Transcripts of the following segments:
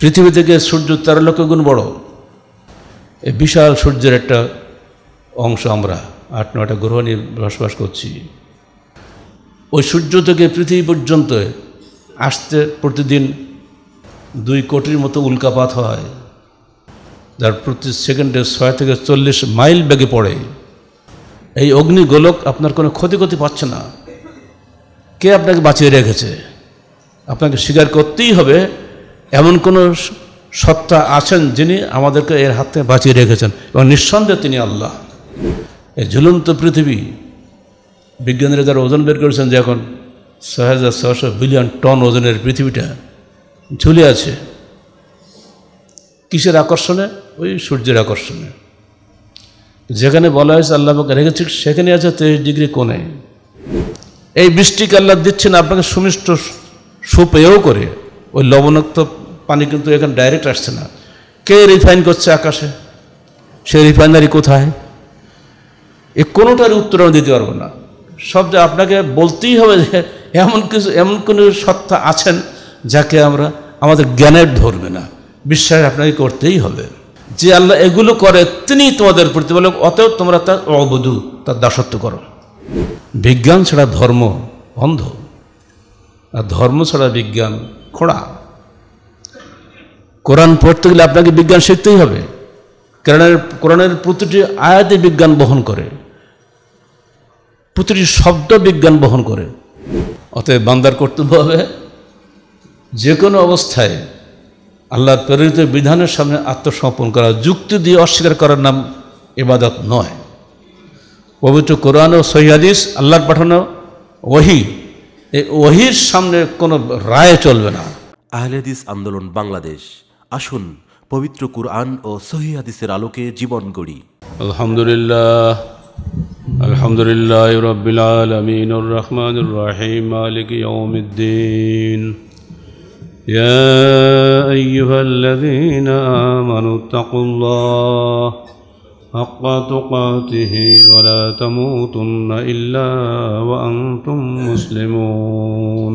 পৃথিবী থেকে সূর্য তেরো লক্ষ গুণ বড় এই বিশাল সূর্যের একটা অংশ আমরা আট নয়টা গ্রহ নিয়ে বসবাস করছি ওই সূর্য থেকে পৃথিবী পর্যন্ত আসতে প্রতিদিন দুই কোটির মতো উল্কাপাত হয় যার প্রতি সেকেন্ডে ছয় থেকে চল্লিশ মাইল বেগে পড়ে এই অগ্নি গোলক আপনার কোনো ক্ষতি ক্ষতি পাচ্ছে না কে আপনাকে বাঁচিয়ে রেখেছে আপনাকে স্বীকার করতেই হবে এমন কোনো সত্তা আছেন যিনি আমাদেরকে এর হাত থেকে বাঁচিয়ে রেখেছেন এবং নিঃসন্দেহে তিনি আল্লাহ এই ঝুলন্ত পৃথিবী বিজ্ঞানীরা যারা ওজন বের করেছেন যে এখন ছয় হাজার ছশো বিলিয়ন টন ওজনের পৃথিবীটা ঝুলে আছে কিসের আকর্ষণে ওই সূর্যের আকর্ষণে যেখানে বলা হয়েছে আল্লাহ পাকে রেখেছে সেখানে আছে তেইশ ডিগ্রি কোণে এই বৃষ্টিকে আল্লাহ দিচ্ছেন আপনাকে সুমিষ্ট সুপেয়েও করে ওই লবণাক্ত পানি কিন্তু এখানে ডাইরেক্ট আসছে না কে রিফাইন করছে আকাশে সে রিফাইনারি কোথায় এ কোনোটার উত্তর আমি দিতে পারবো না সব যে আপনাকে বলতেই হবে যে এমন কিছু এমন কোনো সত্তা আছেন যাকে আমরা আমাদের জ্ঞানের ধরবে না বিশ্বাস আপনাকে করতেই হবে যে আল্লাহ এগুলো করে তিনি তোমাদের প্রতিপালক অতএব তোমরা তার অবধু তার দাসত্ব করো বিজ্ঞান ছাড়া ধর্ম অন্ধ আর ধর্ম ছাড়া বিজ্ঞান খোঁড়া কোরআন পড়তে গেলে আপনাকে বিজ্ঞান শিখতেই হবে কেননা কোরআনের প্রতিটি আয়াতে বিজ্ঞান বহন করে প্রতিটি শব্দ বিজ্ঞান বহন করে অতএব বান্দার কর্তব্য হবে যে কোনো অবস্থায় আল্লাহর প্রেরিত বিধানের সামনে আত্মসমর্পণ করা যুক্তি দিয়ে অস্বীকার করার নাম এবাদত নয় পবিত্র কোরআন ও সহিদিস আল্লাহর পাঠানো ওহি এই ওহির সামনে কোনো রায় চলবে না আহলেদিস আন্দোলন বাংলাদেশ আসুন পবিত্র কুরআন ও সহিদের আলোকে জীবন গড়ি আলহামদুলিল্লাহ আলহামদুলিল্লাহ রবিল রহমান يا أيها الذين آمنوا اتقوا الله حق تقاته ولا تموتن إلا وأنتم مسلمون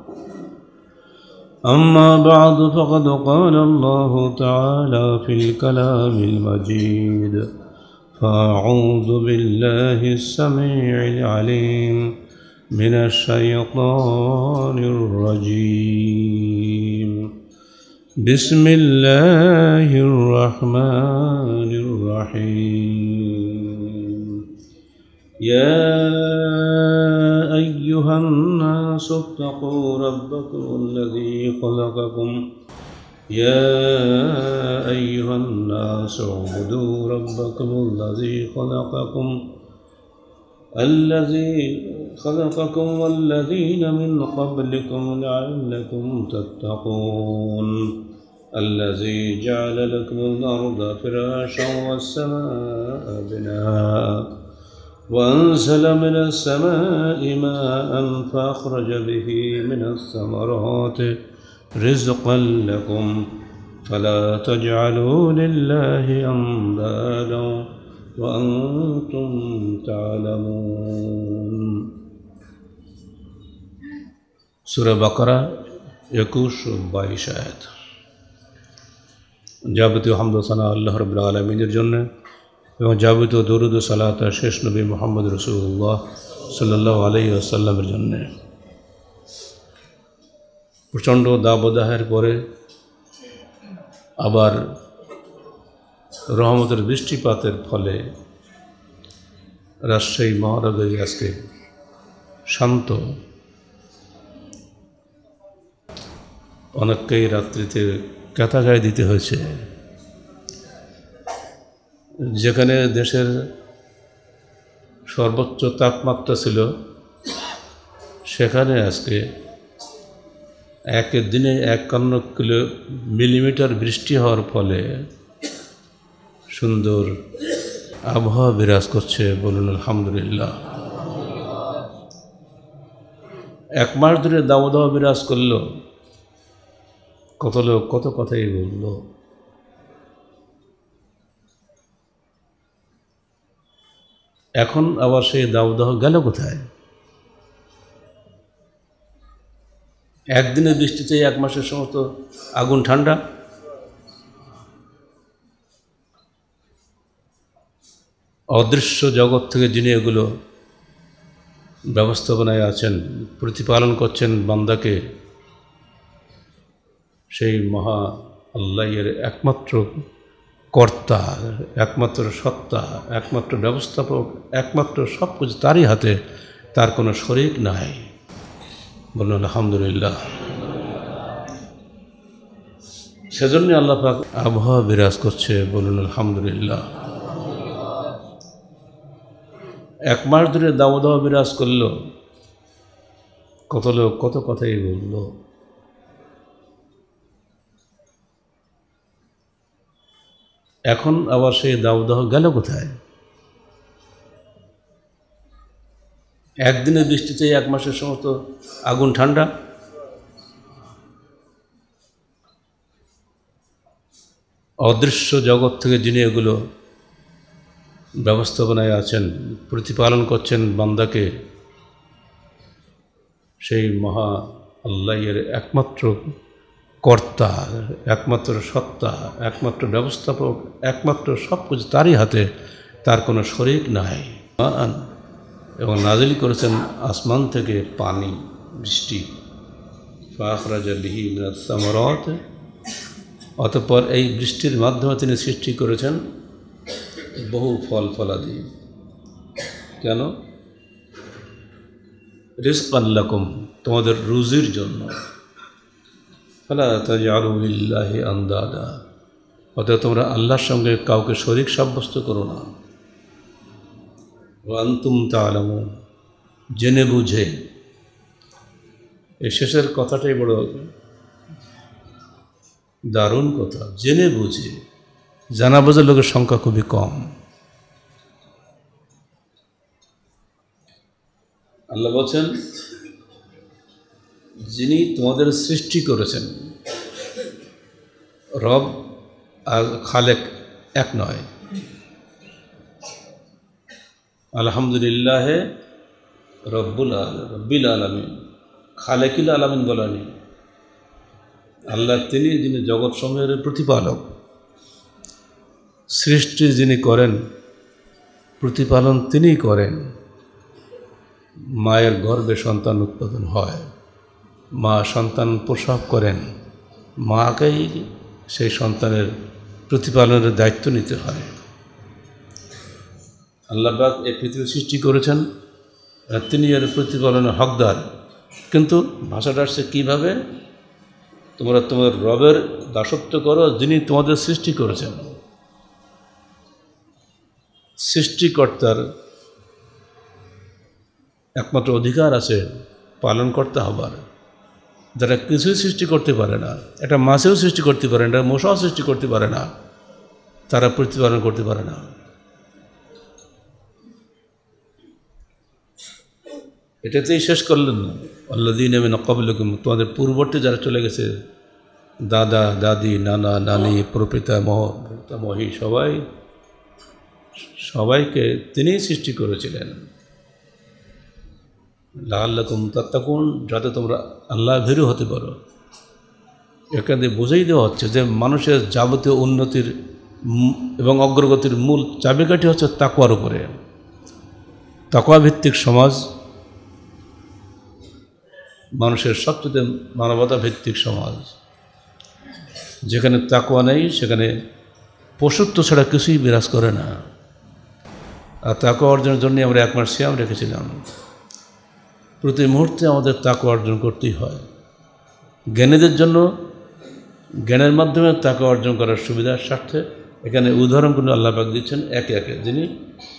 أما بعد فقد قال الله تعالى في الكلام المجيد فأعوذ بالله السميع العليم من الشيطان الرجيم بسم الله الرحمن الرحيم يا أيها الناس اتقوا ربكم الذي خلقكم يا أيها الناس اعبدوا ربكم الذي خلقكم الذي خلقكم والذين من قبلكم لعلكم تتقون الذي جعل لكم الأرض فراشا والسماء بناءً وأنزل من السماء ماء فأخرج به من الثمرات رزقا لكم فلا تجعلوا لله أندادا وأنتم تعلمون سورة بقرة يكوش ও বাইশ جابت যাবতীয় হামদ الله رب العالمين الجنة এবং যাবিত দরুদ সালাত শেষ নবী মোহাম্মদ রসুল্লাহ সাল্লাহ আলাই আসাল্লামের জন্যে প্রচণ্ড দাবদাহের পরে আবার রহমতের বৃষ্টিপাতের ফলে রাজশাহী মহানগরী আজকে শান্ত অনেককেই রাত্রিতে কাতাগায় দিতে হয়েছে যেখানে দেশের সর্বোচ্চ তাপমাত্রা ছিল সেখানে আজকে একের দিনে একান্ন কিলো মিলিমিটার বৃষ্টি হওয়ার ফলে সুন্দর আবহাওয়া বিরাজ করছে বলুন আলহামদুলিল্লাহ এক মাস ধরে দাবদাহ বিরাজ করল কত লোক কত কথাই বললো এখন আবার সেই দাহ গেল কোথায় একদিনের বৃষ্টিতে এক মাসের সমস্ত আগুন ঠান্ডা অদৃশ্য জগৎ থেকে যিনি এগুলো ব্যবস্থাপনায় আছেন প্রতিপালন করছেন বান্দাকে সেই মহা আল্লাহের একমাত্র কর্তা একমাত্র সত্তা একমাত্র ব্যবস্থাপক একমাত্র সব কিছু তারই হাতে তার কোনো শরিক নাই বললেন আলহামদুলিল্লাহ সেজন্য আল্লাহ আবহাওয়া বিরাজ করছে বলুন আলহামদুলিল্লাহ এক মাস ধরে দাওয়া দাওয়া বিরাজ করল কত লোক কত কথাই বললো এখন আবার সেই দাবদাহ গেল কোথায় একদিনের বৃষ্টিতে এক মাসের সমস্ত আগুন ঠান্ডা অদৃশ্য জগৎ থেকে যিনি এগুলো ব্যবস্থাপনায় আছেন প্রতিপালন করছেন বান্দাকে সেই মহা আল্লাহের একমাত্র কর্তা একমাত্র সত্তা একমাত্র ব্যবস্থাপক একমাত্র সব কিছু তারই হাতে তার কোনো শরিক নাই এবং নাজিল করেছেন আসমান থেকে পানি বৃষ্টি ফাখরাজা লিহি সামরত অতপর এই বৃষ্টির মাধ্যমে তিনি সৃষ্টি করেছেন বহু ফল ফলাদি কেন রিস্ক আল্লাকুম তোমাদের রুজির জন্য ফেলা তোমরা আল্লাহর সঙ্গে কাউকে শরিক সাব্যস্ত করো না ওয়ান্তুম তালামু জেনে বুঝে এই শেষের কথাটাই বড় দারুণ কথা জেনে বুঝে জানা বোঝার লোকের সংখ্যা খুবই কম আল্লাহ বলছেন যিনি তোমাদের সৃষ্টি করেছেন রব আর খালেক এক নয় আলহামদুলিল্লাহে রব্বুল আল রব্বিল আলমিন খালেকিল আলামিন বলানি আল্লাহ তিনি যিনি জগৎ সমূহের প্রতিপালক সৃষ্টি যিনি করেন প্রতিপালন তিনি করেন মায়ের গর্ভে সন্তান উৎপাদন হয় মা সন্তান প্রসব করেন মাকেই সেই সন্তানের প্রতিপালনের দায়িত্ব নিতে হয় আল্লাহবাদ এই পৃথিবী সৃষ্টি করেছেন তিনি এর প্রতিপালনের হকদার কিন্তু ভাষাটা আসছে কীভাবে তোমরা তোমাদের রবের দাসত্ব করো যিনি তোমাদের সৃষ্টি করেছেন সৃষ্টিকর্তার একমাত্র অধিকার আছে পালন করতে হবার যারা কিছুই সৃষ্টি করতে পারে না একটা মাছেও সৃষ্টি করতে পারে না মশাও সৃষ্টি করতে পারে না তারা প্রতিপালন করতে পারে না এটাতেই শেষ করলেন না আল্লাদিন আমি নকবলকুম তোমাদের পূর্ববর্তী যারা চলে গেছে দাদা দাদি নানা নানি প্রপিতা মহ মহি সবাই সবাইকে তিনিই সৃষ্টি করেছিলেন লাল্লাকুম তাত্তাকুন যাতে তোমরা আল্লাহ ভেরু হতে পারো এখানে বুঝেই দেওয়া হচ্ছে যে মানুষের যাবতীয় উন্নতির এবং অগ্রগতির মূল চাবিকাঠি হচ্ছে তাকুয়ার উপরে তাকুয়াভিত্তিক সমাজ মানুষের সবচেয়ে মানবতা ভিত্তিক সমাজ যেখানে তাকুয়া নেই সেখানে পশুত্ব ছাড়া কিছুই বিরাজ করে না আর তাকুয়া অর্জনের জন্য আমরা এক শ্যাম রেখেছিলাম প্রতি মুহূর্তে আমাদের তাকে অর্জন করতেই হয় জ্ঞানীদের জন্য জ্ঞানের মাধ্যমে তাকে অর্জন করার সুবিধার স্বার্থে এখানে উদাহরণগুলো আল্লাপাক দিচ্ছেন একে একে যিনি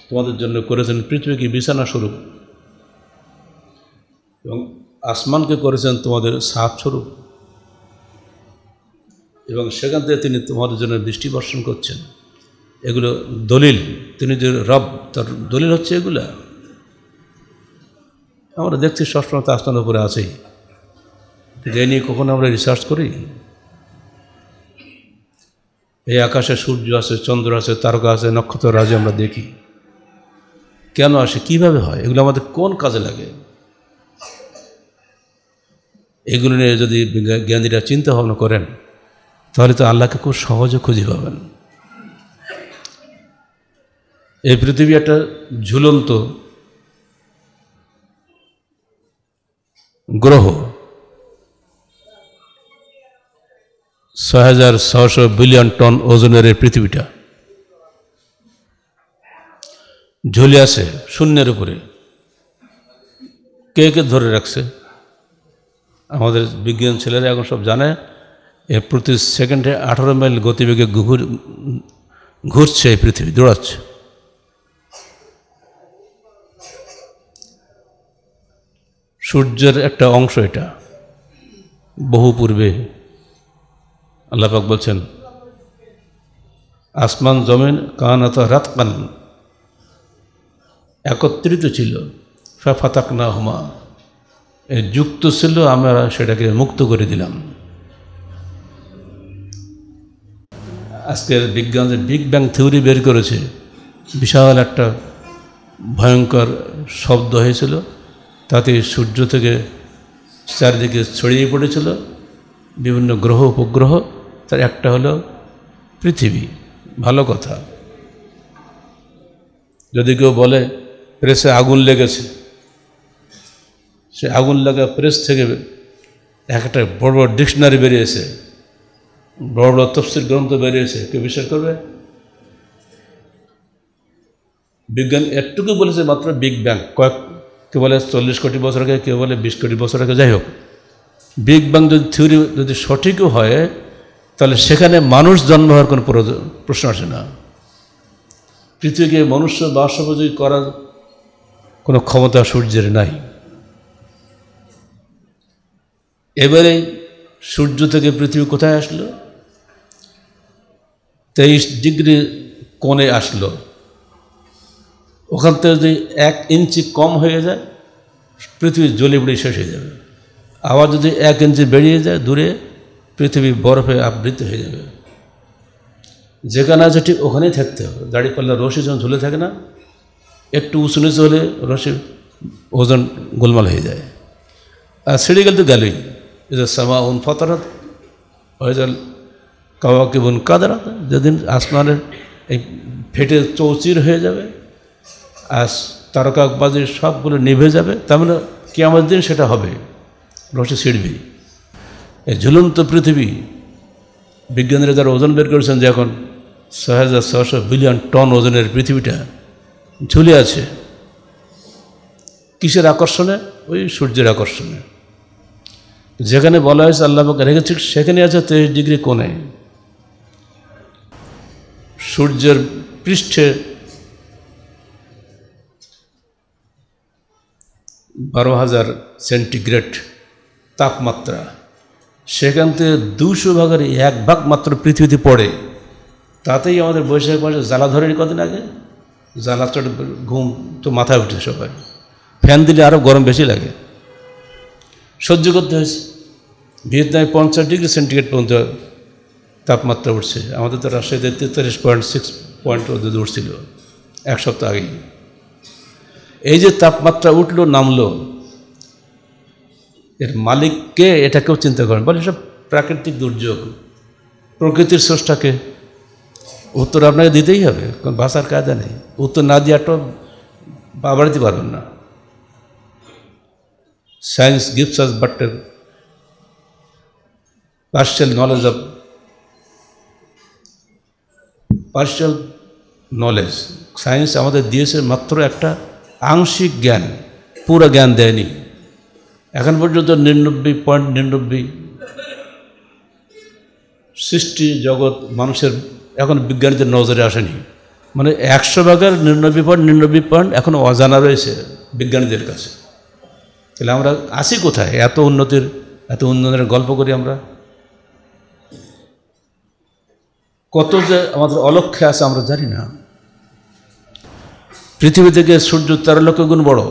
তোমাদের জন্য করেছেন পৃথিবীকে বিছানা স্বরূপ এবং আসমানকে করেছেন তোমাদের সাপ স্বরূপ এবং সেখান থেকে তিনি তোমাদের জন্য বৃষ্টি বর্ষণ করছেন এগুলো দলিল তিনি যে রব তার দলিল হচ্ছে এগুলা আমরা দেখছি সবসময় তাস্তান উপরে আছেই যে নিয়ে কখনো আমরা রিসার্চ করি এই আকাশে সূর্য আছে চন্দ্র আছে তারকা আছে নক্ষত্র রাজে আমরা দেখি কেন আসে কিভাবে হয় এগুলো আমাদের কোন কাজে লাগে এগুলো নিয়ে যদি জ্ঞানীরা চিন্তা ভাবনা করেন তাহলে তো আল্লাহকে খুব সহজে খুঁজে পাবেন এই পৃথিবী একটা ঝুলন্ত গ্রহ ছয় হাজার ছশো বিলিয়ন টন ওজনের এই পৃথিবীটা ঝুলে আছে শূন্যের উপরে কে কে ধরে রাখছে আমাদের বিজ্ঞান ছেলেরা এখন সব জানে এ প্রতি সেকেন্ডে আঠারো মাইল গতিবেগে ঘুর ঘুরছে এই পৃথিবী দৌড়াচ্ছে সূর্যের একটা অংশ এটা বহু পূর্বে আল্লাপাক বলছেন আসমান জমেন কানাত রাত কান একত্রিত ছিল ফাতাক না হুমা যুক্ত ছিল আমরা সেটাকে মুক্ত করে দিলাম আজকের বিজ্ঞান যে বিগ ব্যাং থিওরি বের করেছে বিশাল একটা ভয়ঙ্কর শব্দ হয়েছিল তাতে সূর্য থেকে চারিদিকে ছড়িয়ে পড়েছিল বিভিন্ন গ্রহ উপগ্রহ তার একটা হলো পৃথিবী ভালো কথা যদি কেউ বলে প্রেসে আগুন লেগেছে সে আগুন লাগা প্রেস থেকে একটা বড় বড় ডিকশনারি বেরিয়েছে বড় বড় তফসিল গ্রন্থ বেরিয়েছে কেউ বিশ্বাস করবে বিজ্ঞান একটুকু বলেছে মাত্র বিগ ব্যাং কয়েক কেউ বলে চল্লিশ কোটি বছর আগে কেউ বলে বিশ কোটি বছর আগে যাই হোক বিগ ব্যাং যদি থিওরি যদি সঠিকও হয় তাহলে সেখানে মানুষ জন্ম হওয়ার কোনো প্রশ্ন আসে না পৃথিবীকে মনুষ্য বাসোপযোগী করার কোনো ক্ষমতা সূর্যের নাই এবারে সূর্য থেকে পৃথিবী কোথায় আসলো তেইশ ডিগ্রি কোণে আসলো ওখান থেকে যদি এক ইঞ্চি কম হয়ে যায় পৃথিবী জলে বুড়ে শেষ হয়ে যাবে আবার যদি এক ইঞ্চি বেরিয়ে যায় দূরে পৃথিবী বরফে আবৃত হয়ে যাবে যেখানে আছে ঠিক ওখানেই থাকতে হবে দাঁড়িপাল্লা রশি যখন ঝুলে থাকে না একটু উঁচু নিচু হলে রশি ওজন গোলমাল হয়ে যায় আর সিঁড়ি গেলে তো গেলই এদের সামা উন ফতরাত হয়ে যাল কাওয়াকে বোন কাদার যেদিন আসমানের এই ফেটে চৌচির হয়ে যাবে আজ তারকাকবাজি সবগুলো নিভে যাবে তার মানে আমার দিন সেটা হবে রসে ছিড়বি এই ঝুলন্ত পৃথিবী বিজ্ঞানীরা যারা ওজন বের করেছেন যে এখন ছয় হাজার ছশো বিলিয়ন টন ওজনের পৃথিবীটা ঝুলে আছে কিসের আকর্ষণে ওই সূর্যের আকর্ষণে যেখানে বলা হয়েছে আল্লাহকে রেখেছে সেখানে আছে তেইশ ডিগ্রি কোণে সূর্যের পৃষ্ঠে বারো হাজার সেন্টিগ্রেড তাপমাত্রা সেখান থেকে দুশো ভাগের এক ভাগ মাত্র পৃথিবীতে পড়ে তাতেই আমাদের বৈশাখ মাসে জ্বালা ধরেনি কদিন আগে জ্বালা চট ঘুম তো মাথায় উঠে সবাই ফ্যান দিলে আরও গরম বেশি লাগে সহ্য করতে হয়েছে ভিয়েতনামে পঞ্চাশ ডিগ্রি সেন্টিগ্রেড পর্যন্ত তাপমাত্রা উঠছে আমাদের তো রাজশাহীতে তেতাল্লিশ পয়েন্ট সিক্স পয়েন্ট উঠছিল এক সপ্তাহ আগেই এই যে তাপমাত্রা উঠলো নামলো এর মালিককে এটাকেও চিন্তা করেন বলে সব প্রাকৃতিক দুর্যোগ প্রকৃতির স্রষ্টাকে উত্তর আপনাকে দিতেই হবে কোন ভাষার কায়দা নেই উত্তর না দেওয়াটাও দিতে পারবেন না science gifts us but partial knowledge of partial knowledge science আমাদের দিয়েছে মাত্র একটা আংশিক জ্ঞান পুরো জ্ঞান দেয়নি এখন পর্যন্ত নিরানব্বই পয়েন্ট নিরানব্বই সৃষ্টি জগৎ মানুষের এখন বিজ্ঞানীদের নজরে আসেনি মানে একশো ভাগের নিরানব্বই পয়েন্ট নিরানব্বই পয়েন্ট এখন অজানা রয়েছে বিজ্ঞানীদের কাছে তাহলে আমরা আসি কোথায় এত উন্নতির এত উন্নয়নের গল্প করি আমরা কত যে আমাদের অলক্ষ্যে আছে আমরা জানি না পৃথিবী থেকে সূর্য তেরো লক্ষ গুণ বড়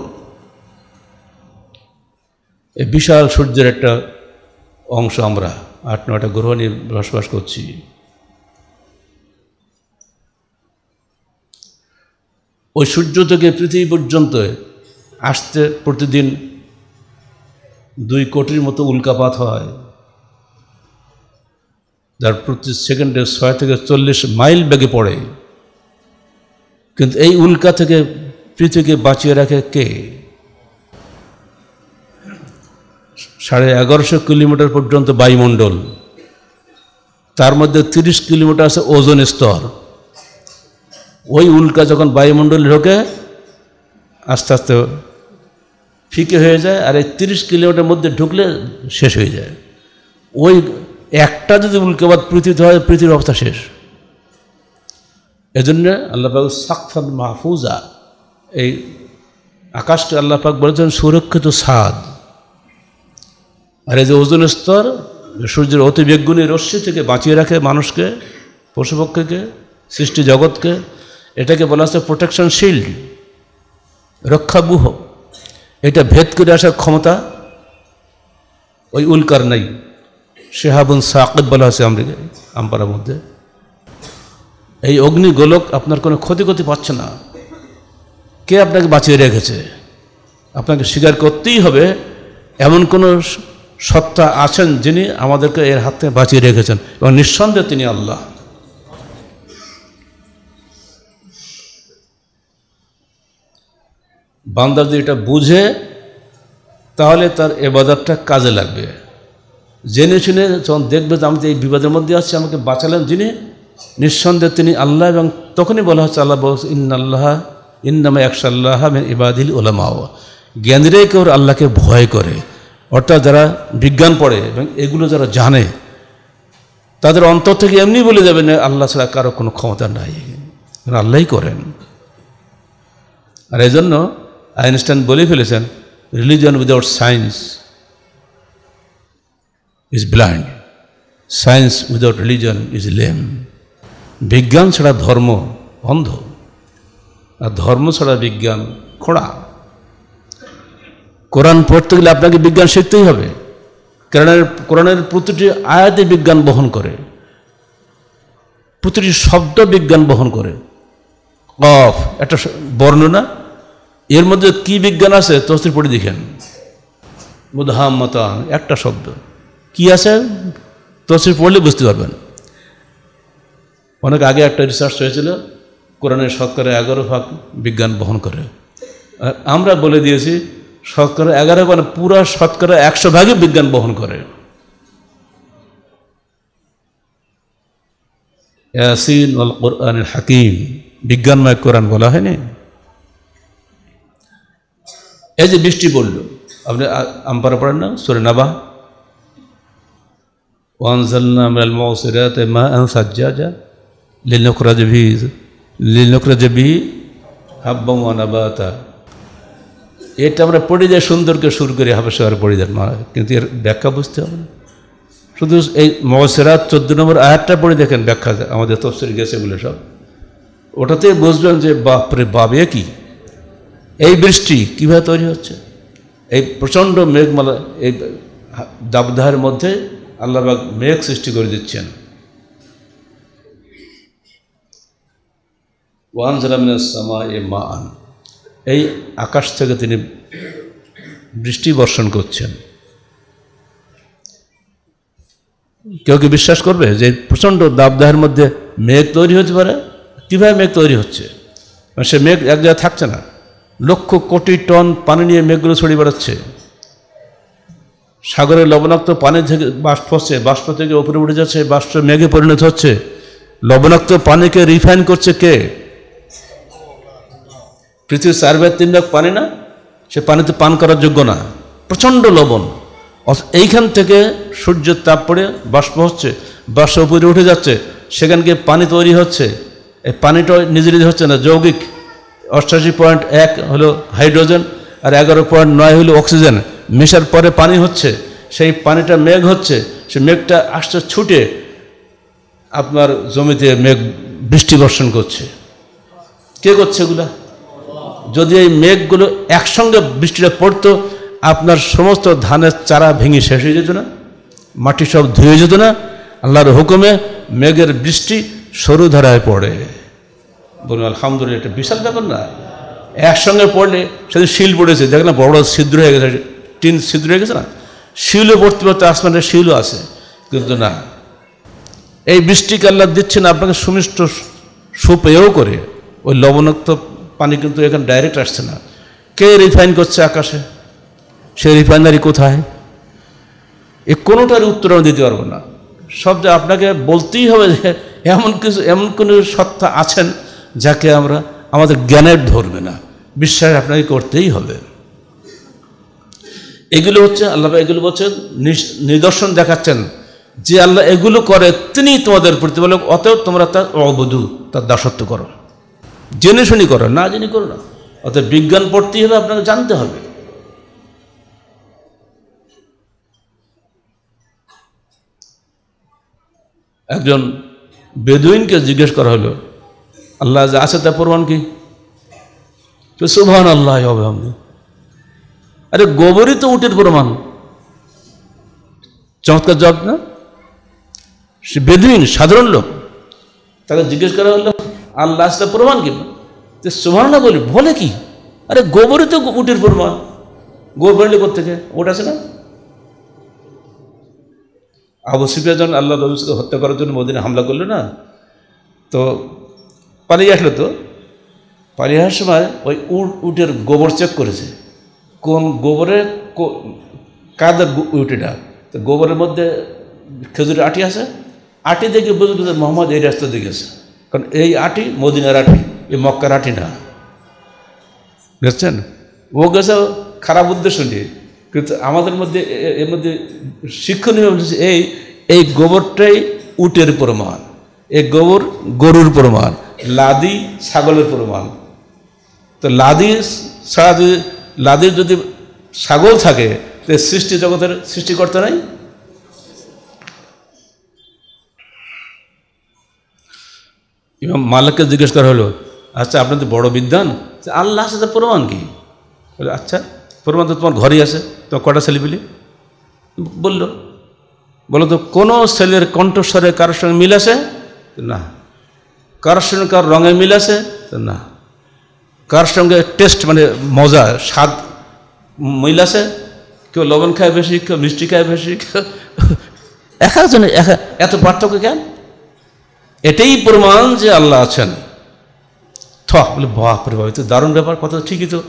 এই বিশাল সূর্যের একটা অংশ আমরা আট নয়টা গ্রহ নিয়ে বসবাস করছি ওই সূর্য থেকে পৃথিবী পর্যন্ত আসতে প্রতিদিন দুই কোটির মতো উল্কাপাত হয় যার প্রতি সেকেন্ডে ছয় থেকে চল্লিশ মাইল বেগে পড়ে কিন্তু এই উল্কা থেকে পৃথিবীকে বাঁচিয়ে রাখে কে সাড়ে এগারোশো কিলোমিটার পর্যন্ত বায়ুমণ্ডল তার মধ্যে তিরিশ কিলোমিটার আছে ওজন স্তর ওই উল্কা যখন বায়ুমণ্ডলে ঢোকে আস্তে আস্তে ফিকে হয়ে যায় আর এই তিরিশ কিলোমিটার মধ্যে ঢুকলে শেষ হয়ে যায় ওই একটা যদি উল্কাবাদ পৃথিবীতে হয় পৃথিবীর অবস্থা শেষ এজন্য আল্লাহবাক সাকফান মাহফুজা এই আল্লাহ আল্লাপাক বলেছেন সুরক্ষিত সাদ আর এই যে ওজন স্তর সূর্যের অতি বেগুনি রশ্মি থেকে বাঁচিয়ে রাখে মানুষকে পশুপক্ষীকে সৃষ্টি জগৎকে এটাকে বলা হচ্ছে প্রোটেকশন শিল্ড রক্ষাবুহ এটা ভেদ করে আসার ক্ষমতা ওই উল্কার নাই শেহাবুন সাকিব বলা হয়েছে আমরা আম্পারার মধ্যে এই অগ্নি গোলক আপনার কোনো ক্ষতি ক্ষতি পাচ্ছে না কে আপনাকে বাঁচিয়ে রেখেছে আপনাকে স্বীকার করতেই হবে এমন কোনো সত্তা আছেন যিনি আমাদেরকে এর হাত থেকে বাঁচিয়ে রেখেছেন এবং নিঃসন্দেহে তিনি আল্লাহ বান্দার যদি এটা বুঝে তাহলে তার বাজারটা কাজে লাগবে জেনে শুনে যখন দেখবে যে আমি এই বিবাদের মধ্যে আছি আমাকে বাঁচালেন যিনি নিঃসন্দেহে তিনি আল্লাহ এবং তখনই বলা হচ্ছে আল্লাহ বলছে ইন্নাল্লাহ ইন্নামা একশাল্লাহ মিন ইবাদিল ওলামাও জ্ঞানীরাই কেউ আল্লাহকে ভয় করে অর্থাৎ যারা বিজ্ঞান পড়ে এবং এগুলো যারা জানে তাদের অন্তর থেকে এমনি বলে না আল্লাহ ছাড়া কারো কোনো ক্ষমতা নাই আল্লাহই করেন আর এই জন্য আইনস্টাইন বলে ফেলেছেন religion without science is blind science without religion is lame বিজ্ঞান ছাড়া ধর্ম অন্ধ আর ধর্ম ছাড়া বিজ্ঞান খোঁড়া কোরআন পড়তে গেলে আপনাকে বিজ্ঞান শিখতেই হবে কোরআনের কোরআনের প্রতিটি আয়াতে বিজ্ঞান বহন করে প্রতিটি শব্দ বিজ্ঞান বহন করে কফ একটা বর্ণনা এর মধ্যে কি বিজ্ঞান আছে তস্তির পড়ে দেখেন মুদাহাম্মতান একটা শব্দ কি আছে তস্তির পড়লে বুঝতে পারবেন অনেক আগে একটা রিসার্চ হয়েছিল কোরআনের শতকরা এগারো ভাগ বিজ্ঞান বহন করে আর আমরা বলে দিয়েছি শতকরা এগারো মানে পুরা শতকরা একশো ভাগই বিজ্ঞান বহন করে ইয়াসিন আল কোরআন হাকিম বিজ্ঞানময় কোরআন বলা হয়নি এই যে বৃষ্টি পড়ল আপনি আমপারা পড়েন না সরে নাবা ওয়ানজাল্লা মা সাজ্জা যা লিলনকরাজ ভি লিলনকরাজ ভি হাব্বাতা এটা আমরা পড়ে যাই সুন্দরকে সুর করে হাবে সবার পড়ে যান কিন্তু এর ব্যাখ্যা বুঝতে হবে না শুধু এই মহসেরাত চোদ্দ নম্বর আয়ারটা পড়ে দেখেন ব্যাখ্যা আমাদের তফসিল গেছে এগুলো সব ওটাতে বুঝবেন যে বাপরে বাবে কি এই বৃষ্টি কীভাবে তৈরি হচ্ছে এই প্রচণ্ড মেঘমালা এই দাবদাহের মধ্যে আল্লাহবাগ মেঘ সৃষ্টি করে দিচ্ছেন ওয়ান জালামিনাসমা এ মা আন এই আকাশ থেকে তিনি বৃষ্টি বর্ষণ করছেন কেউ কি বিশ্বাস করবে যে প্রচণ্ড দাবদাহের মধ্যে মেঘ তৈরি হতে পারে কীভাবে মেঘ তৈরি হচ্ছে মানে সে মেঘ এক জায়গায় থাকছে না লক্ষ কোটি টন পানি নিয়ে মেঘগুলো ছড়িয়ে বেড়াচ্ছে সাগরের লবণাক্ত পানি থেকে বাষ্প হচ্ছে বাষ্প থেকে ওপরে উঠে যাচ্ছে বাষ্প মেঘে পরিণত হচ্ছে লবণাক্ত পানিকে রিফাইন করছে কে পৃথিবীর চার ভাই তিন ভাগ পানি না সে পানিতে পান করার যোগ্য না প্রচণ্ড লবণ এইখান থেকে সূর্যের তাপ পড়ে বাষ্প হচ্ছে বাষ্প উপরে উঠে যাচ্ছে সেখান পানি তৈরি হচ্ছে এই পানিটা নিজে নিজে হচ্ছে না যৌগিক অষ্টাশি পয়েন্ট এক হলো হাইড্রোজেন আর এগারো পয়েন্ট নয় হলো অক্সিজেন মেশার পরে পানি হচ্ছে সেই পানিটা মেঘ হচ্ছে সে মেঘটা আসতে ছুটে আপনার জমিতে মেঘ বৃষ্টি বর্ষণ করছে কে করছে এগুলা যদি এই মেঘগুলো একসঙ্গে বৃষ্টিটা পড়তো আপনার সমস্ত ধানের চারা ভেঙে শেষ হয়ে যেত না মাটি সব ধুয়ে যেত না আল্লাহর হুকুমে মেঘের বৃষ্টি সরু ধারায় পড়ে বলুন আলহামদুলিল্লাহ একটা বিশাল ব্যাপার না একসঙ্গে পড়লে সেদিন শিল পড়েছে দেখ না বড় ছিদ্র হয়ে গেছে টিন ছিদ্র হয়ে গেছে না শিলও পড়তে পড়তে আসমানের শিলও আছে কিন্তু না এই বৃষ্টিকে আল্লাহ দিচ্ছেন আপনাকে সুমিষ্ট সুপেয়েও করে ওই লবণাক্ত পানি কিন্তু এখানে ডাইরেক্ট আসছে না কে রিফাইন করছে আকাশে সে রিফাইনারি কোথায় এ কোনোটার উত্তর আমি দিতে পারবো না সব যে আপনাকে বলতেই হবে যে এমন কিছু এমন কোনো সত্তা আছেন যাকে আমরা আমাদের জ্ঞানের ধরবে না বিশ্বাস আপনাকে করতেই হবে এগুলো হচ্ছে আল্লাহ এগুলো বলছেন নিদর্শন দেখাচ্ছেন যে আল্লাহ এগুলো করে তিনি তোমাদের প্রতিপালক অতএব তোমরা তার অবধু তার দাসত্ব করো জেনে শুনি করো না জেনে করো না অর্থাৎ বিজ্ঞান পড়তেই হবে আপনাকে জানতে হবে একজন বেদুইনকে জিজ্ঞেস করা হলো আল্লাহ যে আছে তা প্রমাণ কি তো সুভান আল্লাহ হবে আপনি আরে গোবরই তো উটের প্রমাণ চমৎকার জব না সে বেদুইন সাধারণ লোক তাকে জিজ্ঞেস করা হলো আল্লাহ আসলে প্রমাণ কি যে সুবর্ণা বলি বলে কি আরে গোবরই তো উটের প্রমাণ গোবর এলে থেকে ওট আছে না আবু সুফিয়া যখন আল্লাহ রবিকে হত্যা করার জন্য মোদিনে হামলা করলো না তো পালিয়ে আসলো তো পালিয়ে আসার সময় ওই উট উটের গোবর চেক করেছে কোন গোবরে কাদের ডাক তো গোবরের মধ্যে খেজুরের আটি আছে আটি দেখে বুঝবে মোহাম্মদ এই রাস্তা দিকে আছে কারণ এই আটি মদিনার আটি এই মক্কার আটি না বুঝছেন ও গেছে খারাপ উদ্দেশ্য নিয়ে কিন্তু আমাদের মধ্যে এর মধ্যে শিক্ষণীয় এই এই গোবরটাই উটের প্রমাণ এই গোবর গরুর প্রমাণ লাদি ছাগলের প্রমাণ তো লাদি ছাড়া যদি লাদির যদি ছাগল থাকে তো সৃষ্টি জগতের করতে নাই ইমাম মালিককে জিজ্ঞেস করা হলো আচ্ছা আপনার তো বড় বিদ্যান আল্লাহ আছে প্রমাণ কি আচ্ছা প্রমাণ তো তোমার ঘরেই আছে তোমার কটা ছেলে পেলি বললো বলো তো কোনো ছেলের কণ্ঠস্বরে কারোর সঙ্গে মিল আছে না কারোর সঙ্গে কার রঙে মিল আছে না কার সঙ্গে টেস্ট মানে মজা স্বাদ মিল আছে কেউ লবণ খায় বেশি কেউ মিষ্টি খায় বেশি কেউ একজনের এক এত পার্থক্য কেন এটাই প্রমাণ যে আল্লাহ আছেন থ বলে বাপ রে তো দারুণ ব্যাপার কথা ঠিকই তো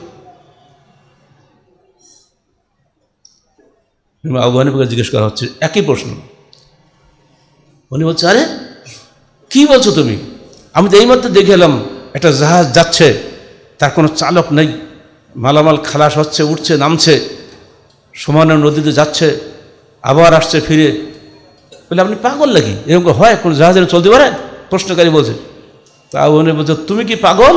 আবহানিবাকে জিজ্ঞেস করা হচ্ছে একই প্রশ্ন উনি বলছে আরে কি বলছো তুমি আমি তো এইমাত্র দেখে এলাম একটা জাহাজ যাচ্ছে তার কোনো চালক নেই মালামাল খালাস হচ্ছে উঠছে নামছে সমানের নদীতে যাচ্ছে আবার আসছে ফিরে বলে আপনি পাগল নাকি এরকম হয় কোনো জাহাজের চলতে পারে প্রশ্নকারী বলছে তা উনি বলছে তুমি কি পাগল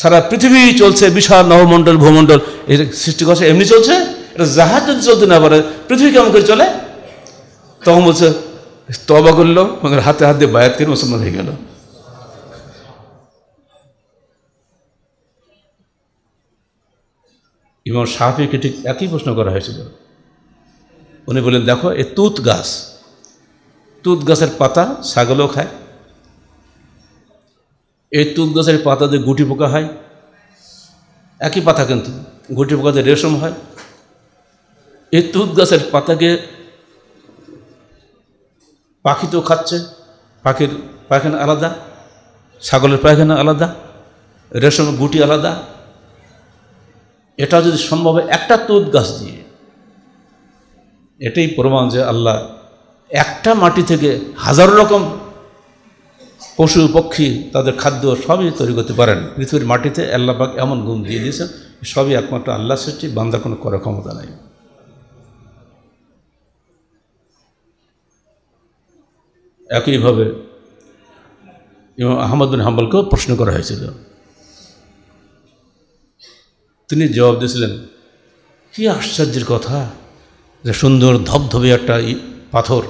সারা পৃথিবী চলছে বিশাল নবমণ্ডল ভূমণ্ডল এটা সৃষ্টি করছে এমনি চলছে এটা জাহাজ যদি চলতে না পারে পৃথিবী কেমন করে চলে তখন বলছে তবা করলো হাতে হাত দিয়ে বায়াত করে মুসলমান হয়ে গেল ইমাম সাহাফিকে ঠিক একই প্রশ্ন করা হয়েছিল উনি বলেন দেখো এ তুত গাছ তুত গাছের পাতা ছাগলও খায় এই তুত গাছের পাতা দিয়ে গুটি পোকা হয় একই পাতা কিন্তু গুটি পোকা দিয়ে রেশম হয় এই তুত গাছের পাতাকে পাখি তো খাচ্ছে পাখির পায়খানা আলাদা ছাগলের পায়খানা আলাদা রেশমের গুটি আলাদা এটা যদি সম্ভব একটা তুত গাছ দিয়ে এটাই প্রমাণ যে আল্লাহ একটা মাটি থেকে হাজার রকম পশু পক্ষী তাদের খাদ্য সবই তৈরি করতে পারেন পৃথিবীর মাটিতে আল্লাহবাক এমন গুণ দিয়ে দিয়েছেন সবই একমাত্র আল্লাহ সৃষ্টি বান্দা কোনো করার ক্ষমতা নাই একইভাবে এবং আহমদ বিন হাম্বলকেও প্রশ্ন করা হয়েছিল তিনি জবাব দিয়েছিলেন কি আশ্চর্যের কথা যে সুন্দর ধবধবে একটা পাথর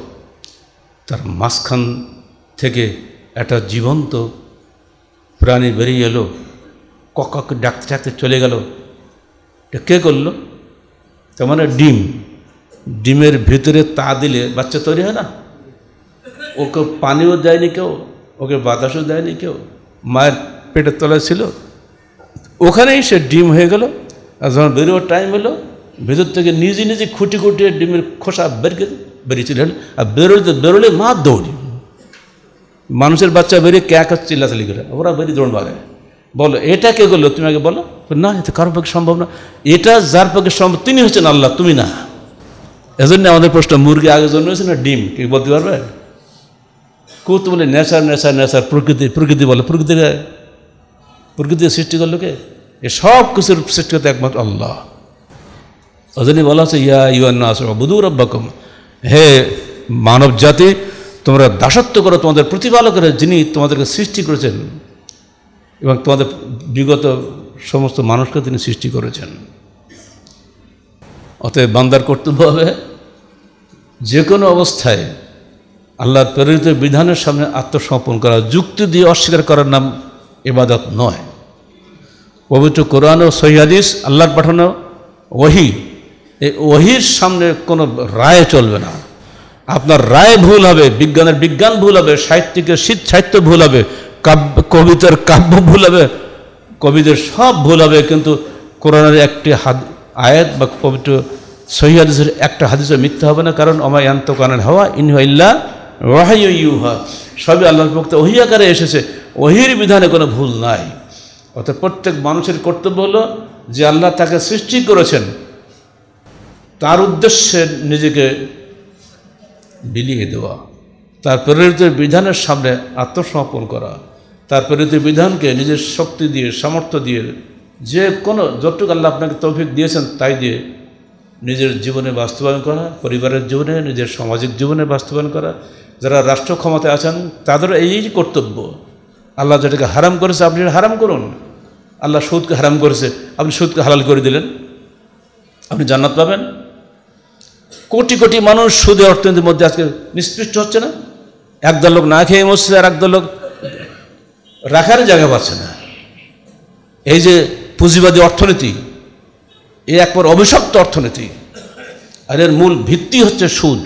তার মাঝখান থেকে একটা জীবন্ত প্রাণী বেরিয়ে এলো কক ডাকতে ডাকতে চলে গেল এটা কে করলো তার মানে ডিম ডিমের ভিতরে তা দিলে বাচ্চা তৈরি হয় না ওকে পানিও দেয়নি কেউ ওকে বাতাসও দেয়নি কেউ মায়ের পেটের তলায় ছিল ওখানেই সে ডিম হয়ে গেল আর যখন বেরোয়ার টাইম এলো ভেতর থেকে নিজে নিজে খুঁটি খুঁটিয়ে ডিমের খোসা বের করে বেরিয়েছিলেন আর বেরোলে বেরোলে মা দৌড়ি মানুষের বাচ্চা বেরিয়ে ক্যাক চিল্লাচালি করে ওরা বেরিয়ে দৌড় মারে বলো এটা কে করলো তুমি আগে বলো না এটা কারোর পক্ষে সম্ভব না এটা যার পক্ষে সম্ভব তিনি হচ্ছেন আল্লাহ তুমি না এজন্য আমাদের প্রশ্ন মুরগি আগে জন্মেছে না ডিম কি বলতে পারবে কুত বলে নেচার নেচার নেচার প্রকৃতি প্রকৃতি বলে প্রকৃতি প্রকৃতি সৃষ্টি করলো কে এ সব কিছুর সৃষ্টি করতে একমাত্র আল্লাহ ওজন্য বলা হচ্ছে ইয়া ইউয়ান্না আসর বুধু রব্বাকুম হে মানব জাতি তোমরা দাসত্ব করো তোমাদের প্রতিপালকের যিনি তোমাদেরকে সৃষ্টি করেছেন এবং তোমাদের বিগত সমস্ত মানুষকে তিনি সৃষ্টি করেছেন অতএব বান্দার কর্তব্য হবে যে কোনো অবস্থায় আল্লাহর প্রেরিত বিধানের সামনে আত্মসমর্পণ করা যুক্তি দিয়ে অস্বীকার করার নাম এবাদত নয় পবিত্র কোরআন ও সহিদিস আল্লাহর পাঠানো ওহি এই ওহির সামনে কোনো রায় চলবে না আপনার রায় ভুল হবে বিজ্ঞানের বিজ্ঞান ভুল হবে সাহিত্যিকের শীত সাহিত্য ভুল হবে কাব্য কবিতার কাব্য ভুল হবে কবিদের সব ভুল হবে কিন্তু কোরআনের একটি হাদ আয়াত বা পবিত্র সহি হাদিসের একটা হাদিসে মিথ্যা হবে না কারণ অমায় আন্ত কানের হওয়া ইনহাইল্লা ওয়াহাই ইউহা সবই আল্লাহর পক্ষে ওহি আকারে এসেছে ওহির বিধানে কোনো ভুল নাই অর্থাৎ প্রত্যেক মানুষের কর্তব্য হলো যে আল্লাহ তাকে সৃষ্টি করেছেন তার উদ্দেশ্যে নিজেকে বিলিয়ে দেওয়া তার প্রেরিত বিধানের সামনে আত্মসমর্পণ করা তার প্রেরিত বিধানকে নিজের শক্তি দিয়ে সামর্থ্য দিয়ে যে কোনো যতটুকু আল্লাহ আপনাকে তৌফিক দিয়েছেন তাই দিয়ে নিজের জীবনে বাস্তবায়ন করা পরিবারের জীবনে নিজের সামাজিক জীবনে বাস্তবায়ন করা যারা রাষ্ট্র ক্ষমতায় আছেন তাদের এই কর্তব্য আল্লাহ যেটাকে হারাম করেছে আপনি হারাম করুন আল্লাহ সুদকে হারাম করেছে আপনি সুদকে হালাল করে দিলেন আপনি জান্নাত পাবেন কোটি কোটি মানুষ সুদে অর্থনীতির মধ্যে আজকে নিষ্পৃষ্ট হচ্ছে না একদল লোক না খেয়ে মরছে আর একদল লোক রাখার জায়গা পাচ্ছে না এই যে পুঁজিবাদী অর্থনীতি এ একবার অভিশপ্ত অর্থনীতি আর এর মূল ভিত্তি হচ্ছে সুদ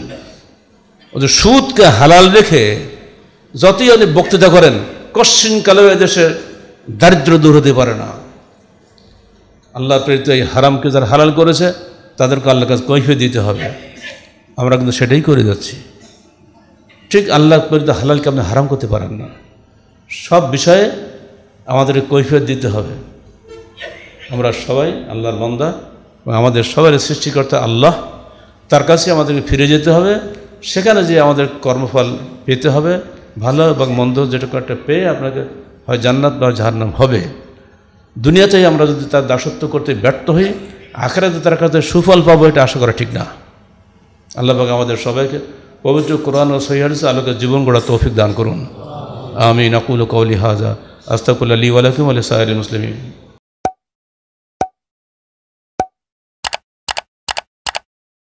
যে সুদকে হালাল রেখে যতই আপনি বক্তৃতা করেন কশ্চিনকালেও এদেশের দারিদ্র দূর হতে পারে না আল্লাহ প্রেরিত এই হারামকে যারা হালাল করেছে তাদেরকে আল্লাহ কাছে কৈফে দিতে হবে আমরা কিন্তু সেটাই করে যাচ্ছি ঠিক আল্লাহ প্রেরিত হালালকে আপনি হারাম করতে পারেন না সব বিষয়ে আমাদের কৈফিয়ত দিতে হবে আমরা সবাই আল্লাহর বন্দা আমাদের সবাই সৃষ্টিকর্তা আল্লাহ তার কাছে আমাদেরকে ফিরে যেতে হবে সেখানে যে আমাদের কর্মফল পেতে হবে ভালো এবং মন্দ যেটা একটা পেয়ে আপনাকে হয় জান্নাত বা জাহান্নাম হবে দুনিয়াতেই আমরা যদি তার দাসত্ব করতে ব্যর্থ হই আখেরাতে তার কাছে সুফল পাবো এটা আশা করা ঠিক না আল্লাহ পাক আমাদের সবাইকে পবিত্র কোরআন ও সহিহাদিস আলোকে জীবন গড়া তৌফিক দান করুন আমিন আকুল কৌলি হাজা আস্তাকুল্লা আলী ওয়ালাকিম আলি সাহারি মুসলিম